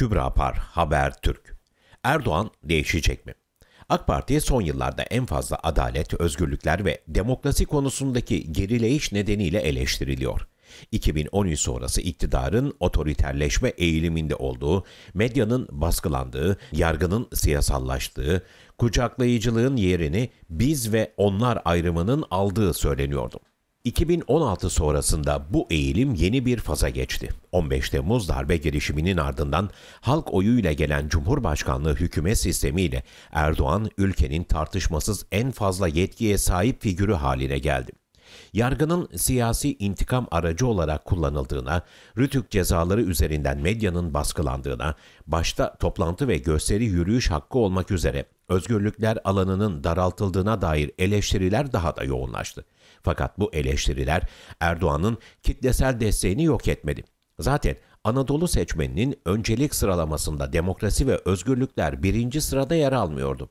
Kübra Par, Haber Türk. Erdoğan değişecek mi? AK Parti'ye son yıllarda en fazla adalet, özgürlükler ve demokrasi konusundaki gerileyiş nedeniyle eleştiriliyor. 2013 sonrası iktidarın otoriterleşme eğiliminde olduğu, medyanın baskılandığı, yargının siyasallaştığı, kucaklayıcılığın yerini biz ve onlar ayrımının aldığı söyleniyordu. 2016 sonrasında bu eğilim yeni bir faza geçti. 15 Temmuz darbe girişiminin ardından halk oyuyla gelen Cumhurbaşkanlığı hükümet sistemiyle Erdoğan ülkenin tartışmasız en fazla yetkiye sahip figürü haline geldi yargının siyasi intikam aracı olarak kullanıldığına, rütük cezaları üzerinden medyanın baskılandığına, başta toplantı ve gösteri yürüyüş hakkı olmak üzere özgürlükler alanının daraltıldığına dair eleştiriler daha da yoğunlaştı. Fakat bu eleştiriler Erdoğan'ın kitlesel desteğini yok etmedi. Zaten Anadolu seçmeninin öncelik sıralamasında demokrasi ve özgürlükler birinci sırada yer almıyordu.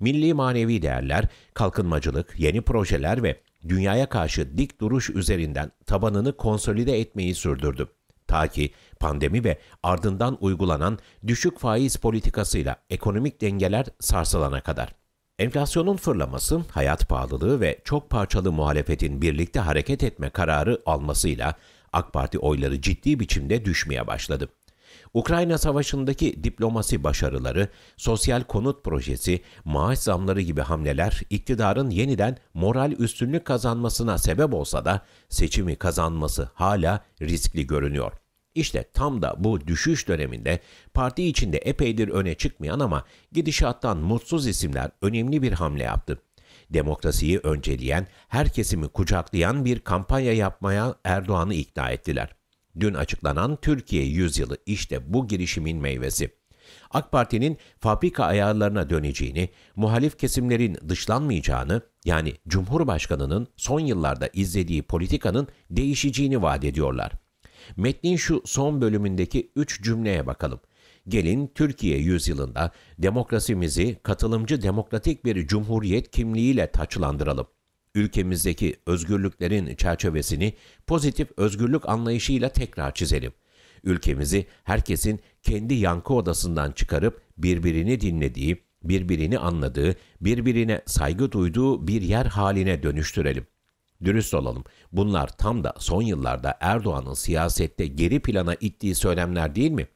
Milli manevi değerler, kalkınmacılık, yeni projeler ve dünyaya karşı dik duruş üzerinden tabanını konsolide etmeyi sürdürdü. Ta ki pandemi ve ardından uygulanan düşük faiz politikasıyla ekonomik dengeler sarsılana kadar. Enflasyonun fırlaması, hayat pahalılığı ve çok parçalı muhalefetin birlikte hareket etme kararı almasıyla AK Parti oyları ciddi biçimde düşmeye başladı. Ukrayna Savaşı'ndaki diplomasi başarıları, sosyal konut projesi, maaş zamları gibi hamleler iktidarın yeniden moral üstünlük kazanmasına sebep olsa da seçimi kazanması hala riskli görünüyor. İşte tam da bu düşüş döneminde parti içinde epeydir öne çıkmayan ama gidişattan mutsuz isimler önemli bir hamle yaptı demokrasiyi önceleyen, her kesimi kucaklayan bir kampanya yapmaya Erdoğan'ı ikna ettiler. Dün açıklanan Türkiye Yüzyılı işte bu girişimin meyvesi. AK Parti'nin fabrika ayarlarına döneceğini, muhalif kesimlerin dışlanmayacağını, yani Cumhurbaşkanı'nın son yıllarda izlediği politikanın değişeceğini vaat ediyorlar. Metnin şu son bölümündeki üç cümleye bakalım. Gelin Türkiye yüzyılında demokrasimizi katılımcı demokratik bir cumhuriyet kimliğiyle taçlandıralım ülkemizdeki özgürlüklerin çerçevesini pozitif özgürlük anlayışıyla tekrar çizelim. Ülkemizi herkesin kendi yankı odasından çıkarıp birbirini dinlediği, birbirini anladığı, birbirine saygı duyduğu bir yer haline dönüştürelim. Dürüst olalım. Bunlar tam da son yıllarda Erdoğan'ın siyasette geri plana ittiği söylemler değil mi?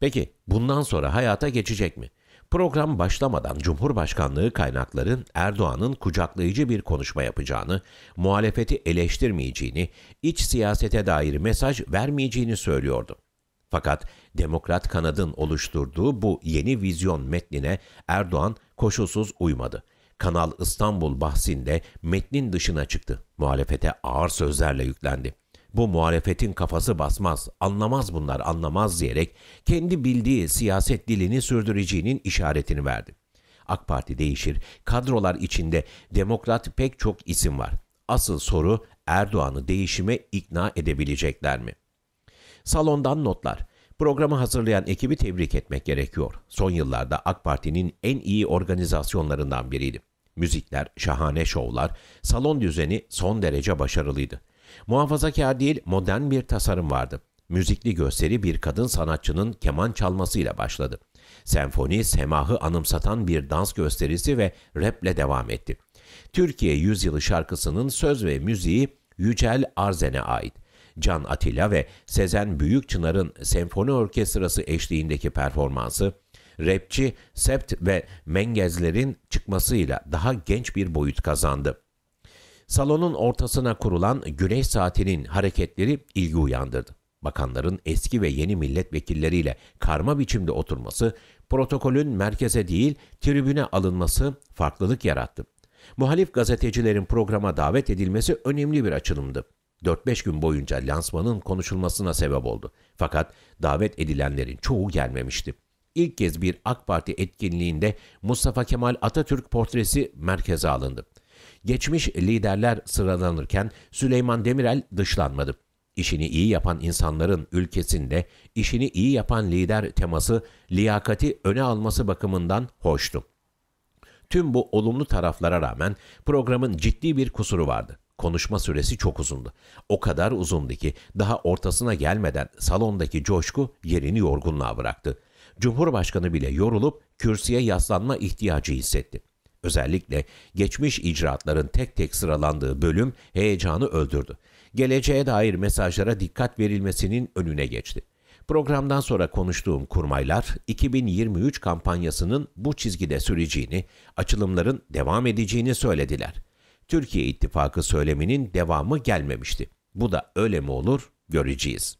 Peki bundan sonra hayata geçecek mi? Program başlamadan Cumhurbaşkanlığı kaynakları Erdoğan'ın kucaklayıcı bir konuşma yapacağını, muhalefeti eleştirmeyeceğini, iç siyasete dair mesaj vermeyeceğini söylüyordu. Fakat Demokrat kanadın oluşturduğu bu yeni vizyon metnine Erdoğan koşulsuz uymadı. Kanal İstanbul bahsinde metnin dışına çıktı. Muhalefete ağır sözlerle yüklendi. Bu muhalefetin kafası basmaz, anlamaz bunlar anlamaz diyerek kendi bildiği siyaset dilini sürdüreceğinin işaretini verdi. AK Parti değişir, kadrolar içinde demokrat pek çok isim var. Asıl soru Erdoğan'ı değişime ikna edebilecekler mi? Salondan notlar. Programı hazırlayan ekibi tebrik etmek gerekiyor. Son yıllarda AK Parti'nin en iyi organizasyonlarından biriydi müzikler, şahane şovlar, salon düzeni son derece başarılıydı. Muhafazakar değil modern bir tasarım vardı. Müzikli gösteri bir kadın sanatçının keman çalmasıyla başladı. Senfoni, semahı anımsatan bir dans gösterisi ve raple devam etti. Türkiye Yüzyılı şarkısının söz ve müziği Yücel Arzen'e ait. Can Atilla ve Sezen Büyükçınar'ın senfoni orkestrası eşliğindeki performansı rapçi Sept ve Mengezler'in çıkmasıyla daha genç bir boyut kazandı. Salonun ortasına kurulan Güneş Saati'nin hareketleri ilgi uyandırdı. Bakanların eski ve yeni milletvekilleriyle karma biçimde oturması, protokolün merkeze değil tribüne alınması farklılık yarattı. Muhalif gazetecilerin programa davet edilmesi önemli bir açılımdı. 4-5 gün boyunca lansmanın konuşulmasına sebep oldu. Fakat davet edilenlerin çoğu gelmemişti. İlk kez bir AK Parti etkinliğinde Mustafa Kemal Atatürk portresi merkeze alındı. Geçmiş liderler sıralanırken Süleyman Demirel dışlanmadı. İşini iyi yapan insanların ülkesinde işini iyi yapan lider teması liyakati öne alması bakımından hoştu. Tüm bu olumlu taraflara rağmen programın ciddi bir kusuru vardı. Konuşma süresi çok uzundu. O kadar uzundu ki daha ortasına gelmeden salondaki coşku yerini yorgunluğa bıraktı. Cumhurbaşkanı bile yorulup kürsüye yaslanma ihtiyacı hissetti. Özellikle geçmiş icraatların tek tek sıralandığı bölüm heyecanı öldürdü. Geleceğe dair mesajlara dikkat verilmesinin önüne geçti. Programdan sonra konuştuğum kurmaylar 2023 kampanyasının bu çizgide süreceğini, açılımların devam edeceğini söylediler. Türkiye İttifakı söyleminin devamı gelmemişti. Bu da öyle mi olur göreceğiz.